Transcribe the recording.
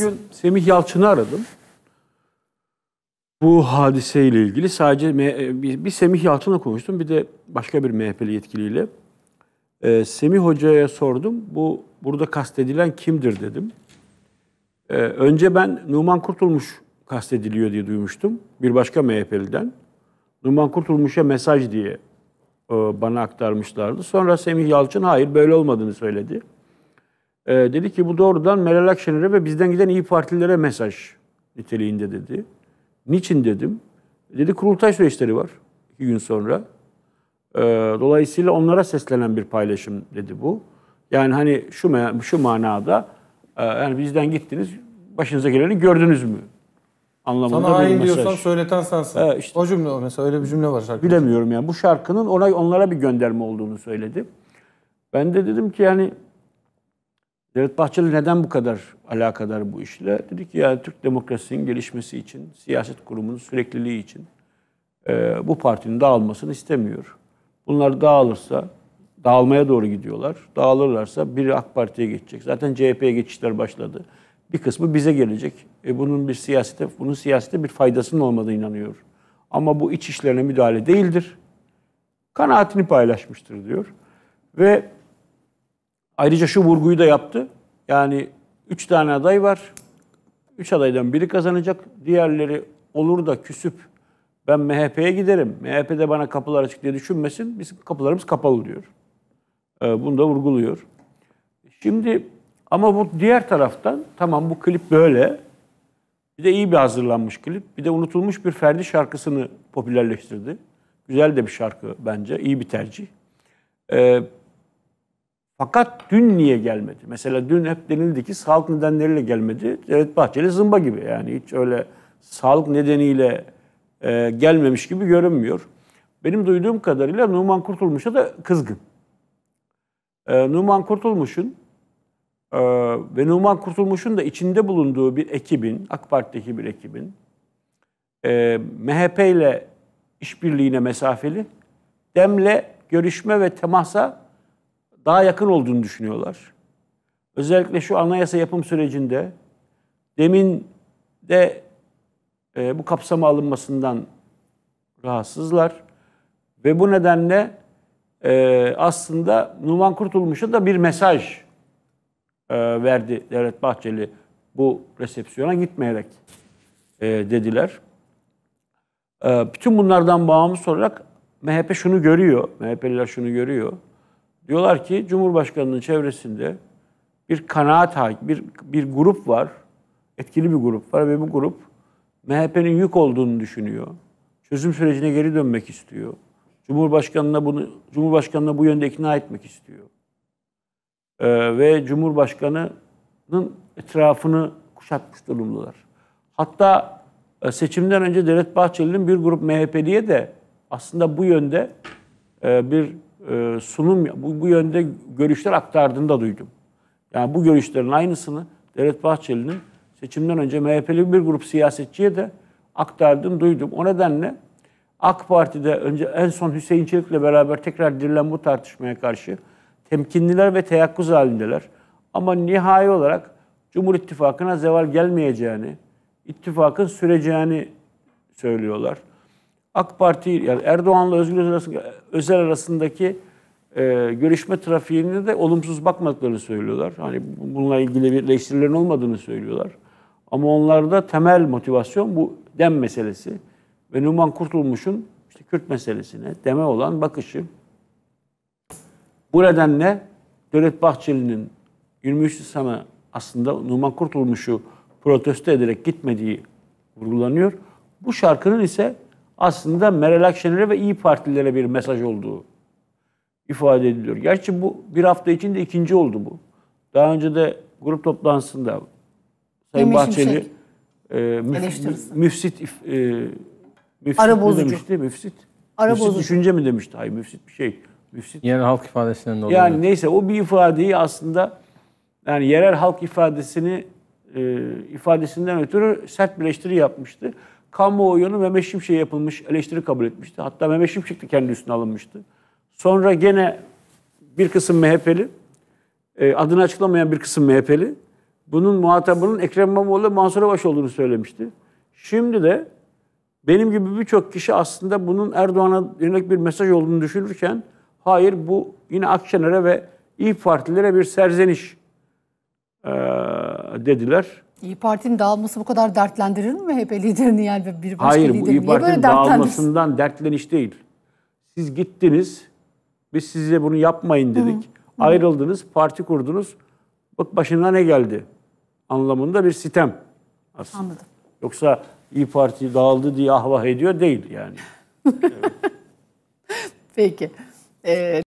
Bugün Semih Yalçın'ı aradım. Bu hadiseyle ilgili sadece e, bir Semih Yalçın'la konuştum bir de başka bir MHP'li yetkiliyle. E, Semih Hoca'ya sordum. Bu burada kastedilen kimdir dedim. E, önce ben Numan Kurtulmuş kastediliyor diye duymuştum. Bir başka MHP'liden. Numan Kurtulmuş'a mesaj diye bana aktarmışlardı. Sonra Semih Yalçın hayır böyle olmadığını söyledi. E, dedi ki bu doğrudan Meral Akşener'e ve bizden giden iyi partililere mesaj niteliğinde dedi. Niçin dedim? Dedi kurultay süreçleri var iki gün sonra. E, dolayısıyla onlara seslenen bir paylaşım dedi bu. Yani hani şu şu manada e, yani bizden gittiniz başınıza geleni gördünüz mü? Anlamında Sana hain diyorsan söyleten sensin. Ee, işte, o cümle mesela öyle bir cümle var şarkıda. Bilemiyorum yani bu şarkının ona, onlara bir gönderme olduğunu söyledi. Ben de dedim ki yani Devlet Bahçeli neden bu kadar alakadar bu işle? Dedi ki ya Türk demokrasinin gelişmesi için, siyaset kurumunun sürekliliği için e, bu partinin dağılmasını istemiyor. Bunlar dağılırsa, dağılmaya doğru gidiyorlar. Dağılırlarsa biri AK Parti'ye geçecek. Zaten CHP'ye geçişler başladı. Bir kısmı bize gelecek. E bunun bir siyasete, bunun siyasete bir faydasının olmadığına inanıyor. Ama bu iç işlerine müdahale değildir. Kanaatini paylaşmıştır diyor. Ve Ayrıca şu vurguyu da yaptı. Yani üç tane aday var. Üç adaydan biri kazanacak. Diğerleri olur da küsüp ben MHP'ye giderim. MHP'de bana kapılar açık diye düşünmesin. Bizim kapılarımız kapalı diyor. Ee, bunu da vurguluyor. Şimdi ama bu diğer taraftan tamam bu klip böyle. Bir de iyi bir hazırlanmış klip. Bir de unutulmuş bir Ferdi şarkısını popülerleştirdi. Güzel de bir şarkı bence. İyi bir tercih. Ee, fakat dün niye gelmedi? Mesela dün hep denildi ki sağlık nedenleriyle gelmedi. Devlet Bahçeli zımba gibi yani hiç öyle sağlık nedeniyle e, gelmemiş gibi görünmüyor. Benim duyduğum kadarıyla Numan Kurtulmuş'a da kızgın. E, Numan Kurtulmuş'un e, ve Numan Kurtulmuş'un da içinde bulunduğu bir ekibin, AK Parti'deki bir ekibin e, MHP ile işbirliğine mesafeli, DEM'le görüşme ve temasa daha yakın olduğunu düşünüyorlar. Özellikle şu anayasa yapım sürecinde demin de e, bu kapsama alınmasından rahatsızlar ve bu nedenle e, aslında Numan Kurtulmuş'a da bir mesaj e, verdi Devlet Bahçeli bu resepsiyona gitmeyerek e, dediler. E, bütün bunlardan bağımsız olarak MHP şunu görüyor, MHP'liler şunu görüyor. Diyorlar ki Cumhurbaşkanı'nın çevresinde bir kanaat bir, bir grup var. Etkili bir grup var ve bu grup MHP'nin yük olduğunu düşünüyor. Çözüm sürecine geri dönmek istiyor. Cumhurbaşkanına bunu Cumhurbaşkanına bu yönde ikna etmek istiyor. Ee, ve Cumhurbaşkanı'nın etrafını kuşatmış durumdalar. Hatta e, seçimden önce Devlet Bahçeli'nin bir grup MHP'liye de aslında bu yönde e, bir e, sunum bu, bu yönde görüşler aktardığını da duydum. Yani bu görüşlerin aynısını Devlet Bahçeli'nin seçimden önce MHP'li bir grup siyasetçiye de aktardım, duydum. O nedenle AK Parti'de önce en son Hüseyin Çelik'le beraber tekrar dirilen bu tartışmaya karşı temkinliler ve teyakkuz halindeler. Ama nihai olarak Cumhur İttifakı'na zeval gelmeyeceğini, ittifakın süreceğini söylüyorlar. AK Parti yani Erdoğan'la Özgür Özel, Özel arasındaki e, görüşme trafiğine de olumsuz bakmadıklarını söylüyorlar. Hani bununla ilgili bir eleştirilerin olmadığını söylüyorlar. Ama onlarda temel motivasyon bu dem meselesi ve Numan Kurtulmuş'un işte Kürt meselesine deme olan bakışı. Bu nedenle Devlet Bahçeli'nin 23 Nisan'a aslında Numan Kurtulmuş'u protesto ederek gitmediği vurgulanıyor. Bu şarkının ise aslında Meral Akşener'e ve İyi Partililere bir mesaj olduğu ifade ediliyor. Gerçi bu bir hafta içinde ikinci oldu bu. Daha önce de grup toplantısında Sayın Demir Bahçeli Şimşek. e, müfsit if, e, müfsit Ara bozucu. demişti? Müfsit. Ara müfsit bozucu. düşünce mi demişti? Hayır müfsit bir şey. Müfsit. Yerel halk ifadesinden dolayı. Yani neyse o bir ifadeyi aslında yani yerel halk ifadesini e, ifadesinden ötürü sert bir eleştiri yapmıştı kamuoyunu Mehmet Şimşek'e yapılmış eleştiri kabul etmişti. Hatta Mehmet Şimşek de kendi üstüne alınmıştı. Sonra gene bir kısım MHP'li, e, adını açıklamayan bir kısım MHP'li, bunun muhatabının Ekrem İmamoğlu Mansur Yavaş olduğunu söylemişti. Şimdi de benim gibi birçok kişi aslında bunun Erdoğan'a yönelik bir mesaj olduğunu düşünürken hayır bu yine Akşener'e ve İyi Partilere bir serzeniş ee, dediler. İyi Parti'nin dağılması bu kadar dertlendirir mi HDP liderini yani bir başka Hayır, liderini? Hayır, İyi Parti'nin dağılmasından dertleniş değil. Siz gittiniz, biz size bunu yapmayın dedik. Hı hı. Ayrıldınız, parti kurdunuz. Bak başına ne geldi anlamında bir sitem aslında. Anladım. Yoksa İyi Parti dağıldı diye ahvah ediyor değil yani. Peki. Ee,